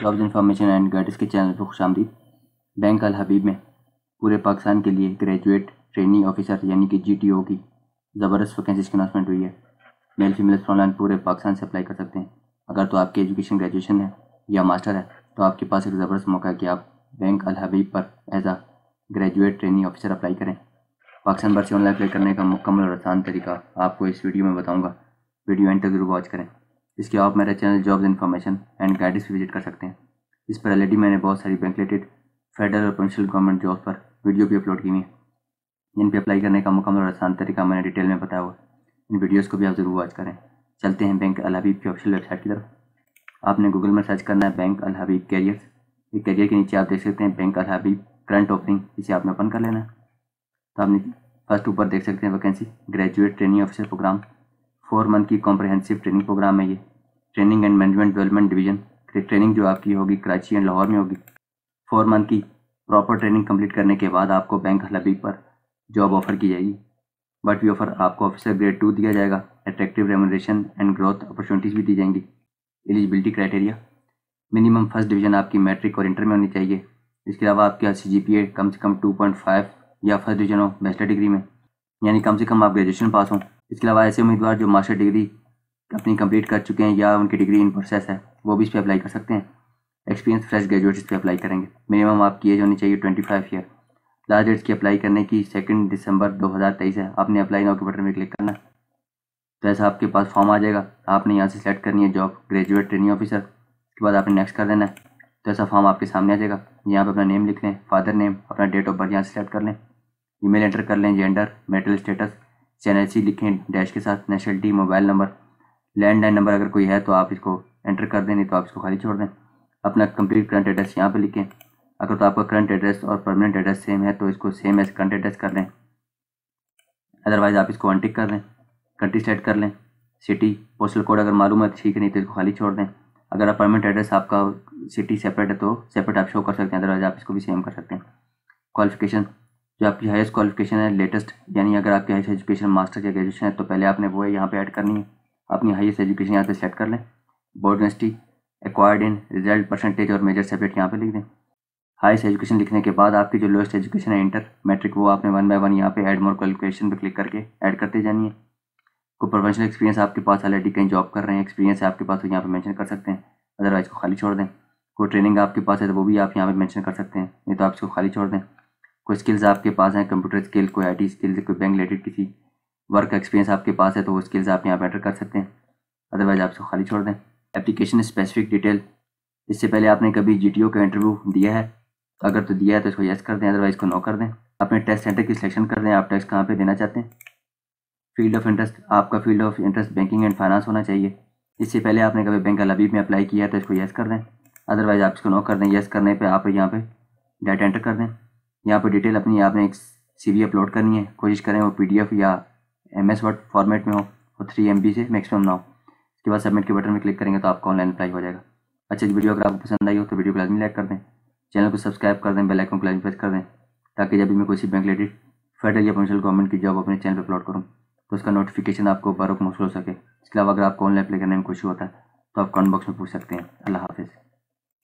job information and guidance के channel पर खुश आमदीद बैंक अल हबीब में पूरे पाकिस्तान के लिए ग्रेजुएट ट्रेनिंग ऑफिसर यानी कि जी की ज़बरदस्त वैकेंसीज की अनाउंसमेंट हुई है मेल फीमेल ऑनलाइन पूरे पाकिस्तान से अप्लाई कर सकते हैं अगर तो आपकी एजुकेशन ग्रेजुएशन है या मास्टर है तो आपके पास एक ज़बरदस्त मौका है कि आप बैंक अल हबीब पर as a graduate training officer apply करें पाकिस्तान भर से ऑनलाइन अप्लाई करने का मुकम्मल और आसान तरीका आपको इस वीडियो में बताऊँगा वीडियो एंटर जरूर वॉच करें इसके आप मेरा channel jobs information and guidance भी विजिट कर सकते हैं इस पर ऑलरेडी मैंने बहुत सारी बैंक रिलेटेड फेडरल और प्रोविशल गवर्नमेंट जॉब पर वीडियो भी अपलोड की हुई है जिन पर अप्लाई करने का मुकम्मल और आसान तरीका मैंने डिटेल में बताया हुआ इन वीडियोज़ को भी आप ज़रूर वॉच करें चलते हैं बैंक अलहबीब की ऑफिशियल वेबसाइट की तरफ आपने गूगल में सर्च करना है बैंक अलहबीब कैरियर ये कैरियर के नीचे आप देख सकते हैं बैंक अलहबीब करंट ओपनिंग इसे आपने ओपन कर लेना है तो आपने फर्स्ट ऊपर देख सकते हैं vacancy graduate training officer programme four month की कॉम्प्रहेंसिव ट्रेनिंग प्रोग्राम है ये training and management development division training जो आपकी होगी कराची एंड लाहौर में होगी फोर मंथ की प्रॉपर ट्रेनिंग कंप्लीट करने के बाद आपको बैंक हलबी पर जॉब ऑफर की जाएगी बट वी ऑफर आपको ऑफिसर ग्रेड टू दिया जाएगा attractive remuneration and growth opportunities भी दी जाएंगी eligibility criteria minimum first division आपकी मैट्रिक और इंटर में होनी चाहिए इसके अलावा आपके यहाँ सी कम से कम टू पॉइंट फाइव या फर्स्ट डिवीजन हो बैचलर डिग्री में यानी कम से कम आप ग्रेजुएशन पास हों इसके अलावा ऐसे उम्मीदवार जो मास्टर डिग्री अपनी कंप्लीट कर चुके हैं या उनकी डिग्री इन प्रोसेस है वो भी इस पर अप्लाई कर सकते हैं एक्सपीरियंस फ्रेश ग्रेजुएट इस पर अप्लाई करेंगे मिनिमम आपकी एज होनी चाहिए twenty five year last date की अप्लाई करने की सेकेंड दिसंबर दो हज़ार तेईस है आपने अप्लाई नाउ के बटन में क्लिक करना है तो ऐसा आपके पास फॉर्म आ जाएगा आपने यहाँ से सेलेक्ट करनी है जॉब ग्रेजुएट ट्रेनिंग ऑफिसर उसके बाद आपने नेक्स्ट कर देना है तो ऐसा फॉर्म आपके सामने आ जाएगा यहाँ पर अपना नेम लिख लें फादर नेम अपना डेट ऑफ बर्थ यहाँ से सेलेक्ट कर लें ईमेल एंटर कर लें जेंडर मेटल स्टेटस चैनल सी लिखें डैश के साथ नेशनल डी मोबाइल नंबर लैंडलाइन नंबर अगर कोई है तो आप इसको एंटर कर दें नहीं तो आप इसको खाली छोड़ दें अपना कंप्लीट करंट एड्रेस यहाँ पर लिखें अगर तो आपका करंट एड्रेस और परमानेंट एड्रेस सेम है तो इसको सेम एज करंट एड्रेस कर लें अदरवाइज़ आप इसको अनटिक कर लें कंट्री सेट कर लें सिटी पोस्टल कोड अगर मालूम है तो ठीक है नहीं तो इसको खाली छोड़ दें अगर आप परमानेंट एड्रेस आपका सिटी सेपरेट है तो सेपरेट आप शो कर सकते हैं अदरवाइज आप इसको भी सेम कर सकते हैं क्वालिफिकेशन जो आपकी हाईएस्ट क्वालिफिकेशन है लेटेस्ट यानी अगर आपकी हाईस्ट एजुकेशन मास्टर या ग्रेजुएशन है तो पहले आपने वो है यहाँ पे ऐड करनी है अपनी हाईएस्ट एजुकेशन यहाँ पे सेट कर लें board university acquired in result percentage और मेजर सब्जेक्ट यहाँ पे लिख दें हाइस्ट एजुकेशन लिखने के बाद आपकी जो लोएस्ट एजुकेशन है इंटर मैट्रिक वो आपने वन बाय वन यहाँ पे ऐड मोर क्वालिफिकेशन पर क्लिक करके ऐड करते जानी है कोई प्रोफेशनल एक्सपीरियंस आपके पास ऑलरेडी कहीं जॉब कर रहे हैं एक्सपीरियंस है आपके पास तो यहाँ पे मेंशन कर सकते हैं अदरवाइज को खाली छोड़ दें कोई ट्रेनिंग आपके पास है तो वो भी आप यहाँ पर मैंशन कर सकते हैं नहीं तो आप इसको खाली छोड़ दें कोई स्किल्स आपके पास हैं कंप्यूटर स्किल कोई आई स्किल कोई बैंक रिलेटेड किसी वर्क एक्सपीरियंस आपके पास है तो वो स्किल्स आप यहाँ पर कर सकते हैं अदरवाइज आप इसको खाली छोड़ दें एप्लीकेशन स्पेसिफिक डिटेल इससे पहले आपने कभी जी का इंटरव्यू दिया है अगर तो दिया है तो इसको येस कर दें अदरवाइज को नो कर दें अपने टेस्ट सेंटर की सिलेक्शन कर दें आप टेस्ट कहाँ पे देना चाहते हैं फील्ड ऑफ इंटरेस्ट आपका field of interest banking and finance होना चाहिए इससे पहले आपने कभी बैंक अलबीब में अप्लाई किया है तो इसको येस कर दें अदरवाइज आप इसको नो कर दें येस करने पर आप यहाँ पर डाटा एंटर कर दें यहाँ पर डिटेल अपनी आपने एक सी अपलोड करनी है कोशिश करें वो पी या एम एस वर्ड फॉर्मेट में हो वो थ्री एम से मैक्सिमम ना हो इसके बाद सबमिट के बटन में क्लिक करेंगे तो आपका ऑनलाइन अप्लाई हो जाएगा अच्छा वीडियो अगर आपको पसंद आई हो तो वीडियो को लाजमी लाइक कर दें चैनल को सब्सक्राइब कर दें बेल आइकन को लाजमी प्रेस कर दें ताकि जब भी मैं कोई बैंक रिलेटेड फेडरल या प्रोविंशियल गवर्नमेंट की जॉब अपने चैनल पर अपलोड करूँ तो उसका नोटिफिकेशन आपको बारों मौसू हो सके इसके अलावा अगर आपको ऑनलाइन अप्लाई करने में कुछ होता है तो आप कमेंट बॉक्स में पूछ सकते हैं अल्लाह हाफिज़